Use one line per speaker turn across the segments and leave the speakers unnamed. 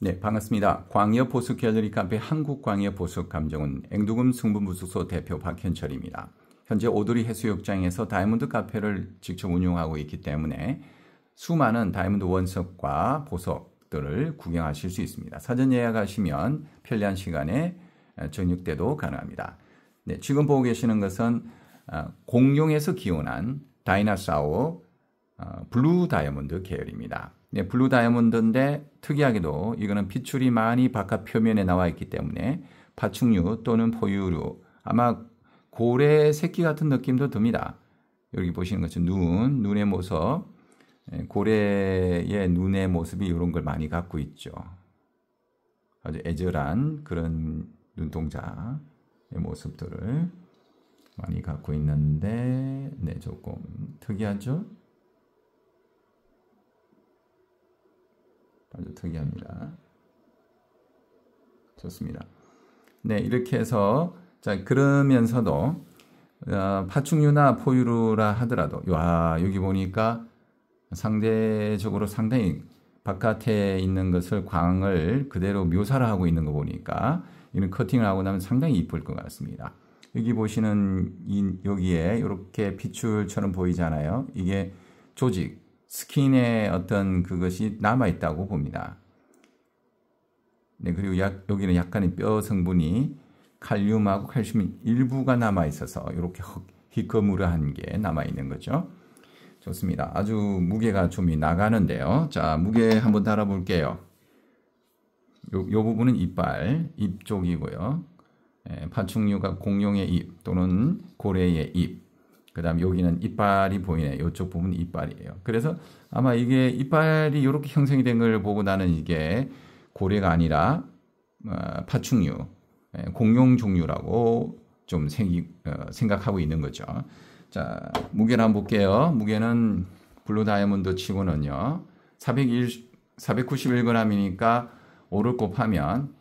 네, 반갑습니다. 광역 보수 갤러리 카페 한국 광역 보수 감정은 앵두금 승분부숙소 대표 박현철입니다. 현재 오드리 해수욕장에서 다이아몬드 카페를 직접 운영하고 있기 때문에 수많은 다이아몬드 원석과 보석들을 구경하실 수 있습니다. 사전 예약하시면 편리한 시간에 저녁 때도 가능합니다. 네, 지금 보고 계시는 것은 어, 공룡에서 기원한 다이나사워 어, 블루 다이아몬드 계열입니다. 네, 블루 다이아몬드인데 특이하게도 이거는 빛출이 많이 바깥 표면에 나와 있기 때문에 파충류 또는 포유류 아마 고래 새끼 같은 느낌도 듭니다. 여기 보시는 것처럼 눈, 눈의 모습, 예, 고래의 눈의 모습이 이런 걸 많이 갖고 있죠. 아주 애절한 그런 눈동자의 모습들을 많이 갖고 있는데, 네, 조금 특이하죠? 아주 특이합니다. 좋습니다. 네, 이렇게 해서 자 그러면서도 어, 파충류나 포유류라 하더라도 와 여기 보니까 상대적으로 상당히 바깥에 있는 것을 광을 그대로 묘사를 하고 있는 거 보니까 이런 커팅을 하고 나면 상당히 이쁠 것 같습니다. 여기 보시는 이, 여기에 이렇게 핏줄처럼 보이잖아요. 이게 조직 스킨의 어떤 그것이 남아 있다고 봅니다. 네, 그리고 약, 여기는 약간의 뼈 성분이 칼륨하고 칼슘이 일부가 남아 있어서 이렇게 희거무라한 게 남아 있는 거죠. 좋습니다. 아주 무게가 좀 나가는데요. 자, 무게 한번 달아볼게요. 요, 요 부분은 이빨, 입 쪽이고요. 예, 파충류가 공룡의 입 또는 고래의 입, 그다음 여기는 이빨이 보이네. 이쪽 부분 이빨이에요. 그래서 아마 이게 이빨이 이렇게 형성이 된 걸 보고 나는 이게 고래가 아니라 어, 파충류, 예, 공룡 종류라고 좀 생기, 어, 생각하고 있는 거죠. 자, 무게를 한번 볼게요. 무게는 블루 다이아몬드 치고는요. 4 9 1 g 이니까 오를 곱하면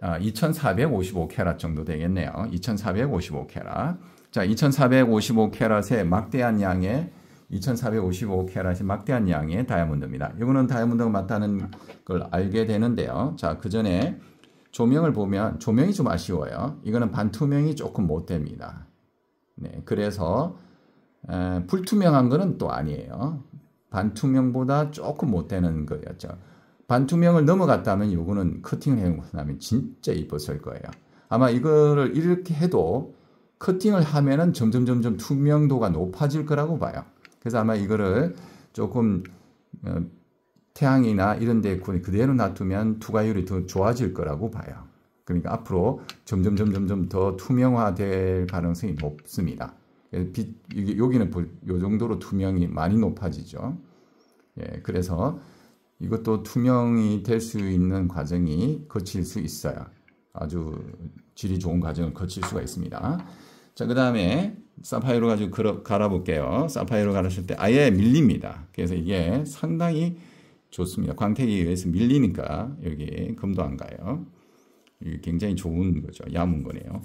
2,455캐럿 아, 정도 되겠네요. 2,455캐럿. 자, 2455캐럿의 막대한 양의 2455캐럿의 막대한 양의 다이아몬드입니다. 이거는 다이아몬드가 맞다는 걸 알게 되는데요. 자, 그 전에 조명을 보면 조명이 좀 아쉬워요. 이거는 반투명이 조금 못 됩니다. 네, 그래서 에, 불투명한 거는 또 아니에요. 반투명보다 조금 못 되는 거였죠. 반투명을 넘어갔다면 이거는 커팅을 해놓고 나면 진짜 이뻤을 거예요. 아마 이거를 이렇게 해도 커팅을 하면은 점점 점점 투명도가 높아질 거라고 봐요. 그래서 아마 이거를 조금 어, 태양이나 이런 데 그대로 놔두면 투과율이 더 좋아질 거라고 봐요. 그러니까 앞으로 점점 점점 점더 투명화될 가능성이 높습니다. 예, 빛 여기는 요 정도로 투명이 많이 높아지죠. 예, 그래서 이것도 투명이 될 수 있는 과정이 거칠 수 있어요. 아주 질이 좋은 과정을 거칠 수가 있습니다. 자, 그 다음에 사파이로 가지고 갈아볼게요. 사파이로 갈았실때 아예 밀립니다. 그래서 이게 상당히 좋습니다. 광택에 의해서 밀리니까 여기 금도 안 가요. 이게 굉장히 좋은 거죠. 야문 거네요.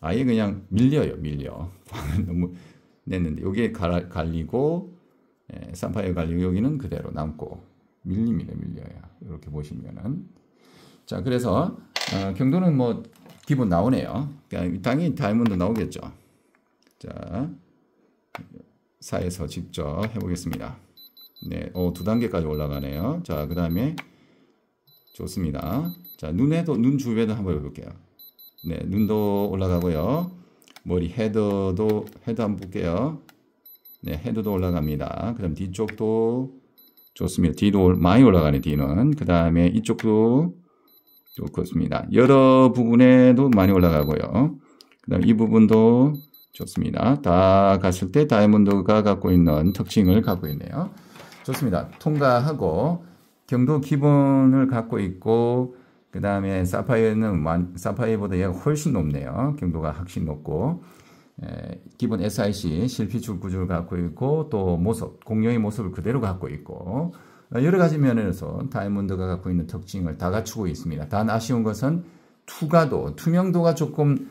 아예 그냥 밀려요, 밀려. 너무 냈는데 여기에 갈, 갈리고 예, 사파이어 갈리고 여기는 그대로 남고 밀립니다, 밀려요. 이렇게 보시면은 자, 그래서 어, 경도는 뭐 기본 나오네요. 당연히 다이몬드 나오겠죠. 자, 4에서 직접 해보겠습니다. 네, 어, 두 단계까지 올라가네요. 자, 그 다음에 좋습니다. 자, 눈에도, 눈 주변도 한번 해볼게요. 네, 눈도 올라가고요. 머리 헤드도, 헤드 한번 볼게요. 네, 헤드도 올라갑니다. 그 다음 뒤쪽도 좋습니다. 뒤도 많이 올라가네, 뒤는. 그 다음에 이쪽도 좋습니다. 여러 부분에도 많이 올라가고요. 그 다음 이 부분도 좋습니다. 다 갔을 때 다이아몬드가 갖고 있는 특징을 갖고 있네요. 좋습니다. 통과하고 경도 기본을 갖고 있고 그 다음에 사파이어는 사파이어보다 얘가 훨씬 높네요. 경도가 확실히 높고 에, 예, 기본 SIC 실핏줄 구조를 갖고 있고 또 모습 공룡의 모습을 그대로 갖고 있고 어, 여러 가지 면에서 다이아몬드가 갖고 있는 특징을 다 갖추고 있습니다. 단 아쉬운 것은 투과도, 투명도가 조금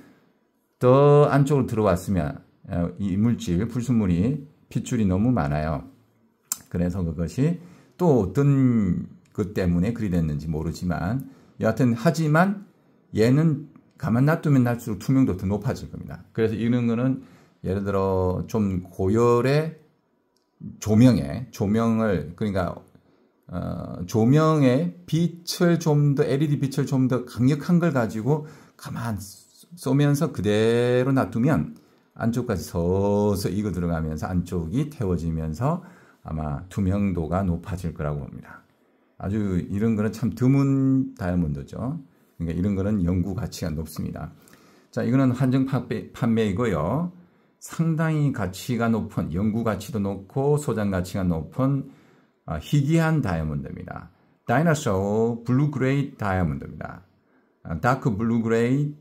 더 안쪽으로 들어왔으면 어, 이 물질, 불순물이 핏줄이 너무 많아요. 그래서 그것이 또 어떤 것 때문에 그리 됐는지 모르지만 여하튼 하지만 얘는 가만 놔두면 날수록 투명도 더 높아질 겁니다. 그래서 이런 거는 예를 들어 좀 고열의 조명에 조명을 그러니까 어, 조명의 빛을 좀 더 LED 빛을 좀 더 강력한 걸 가지고 가만 쏘면서 그대로 놔두면 안쪽까지 서서 이거 들어가면서 안쪽이 태워지면서 아마 투명도가 높아질 거라고 봅니다. 아주 이런 거는 참 드문 다이아몬드죠. 그러니까 이런 거는 연구 가치가 높습니다. 자, 이거는 한정 판매이고요. 상당히 가치가 높은, 연구 가치도 높고 소장 가치가 높은 희귀한 다이아몬드입니다. 다이너소 블루 그레이 다이아몬드입니다. 다크 블루 그레이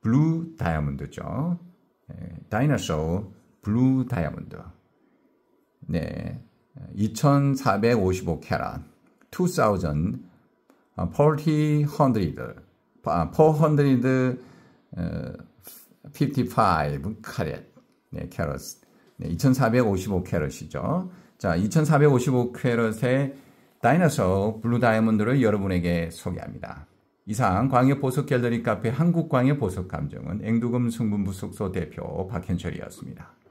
블루 다이아몬드죠. 다이너소 블루 다이아몬드. 네. 2455 캐럿 2000 400 455 캐럿 네, 캐럿 네, 2455 캐럿이죠. 자, 2455캐럿의 다이너소 블루 다이아몬드를 여러분에게 소개합니다. 이상 광역 보석 갤러리 카페 한국 광역 보석 감정은 앵두금 승분부 숙소 대표 박현철이었습니다.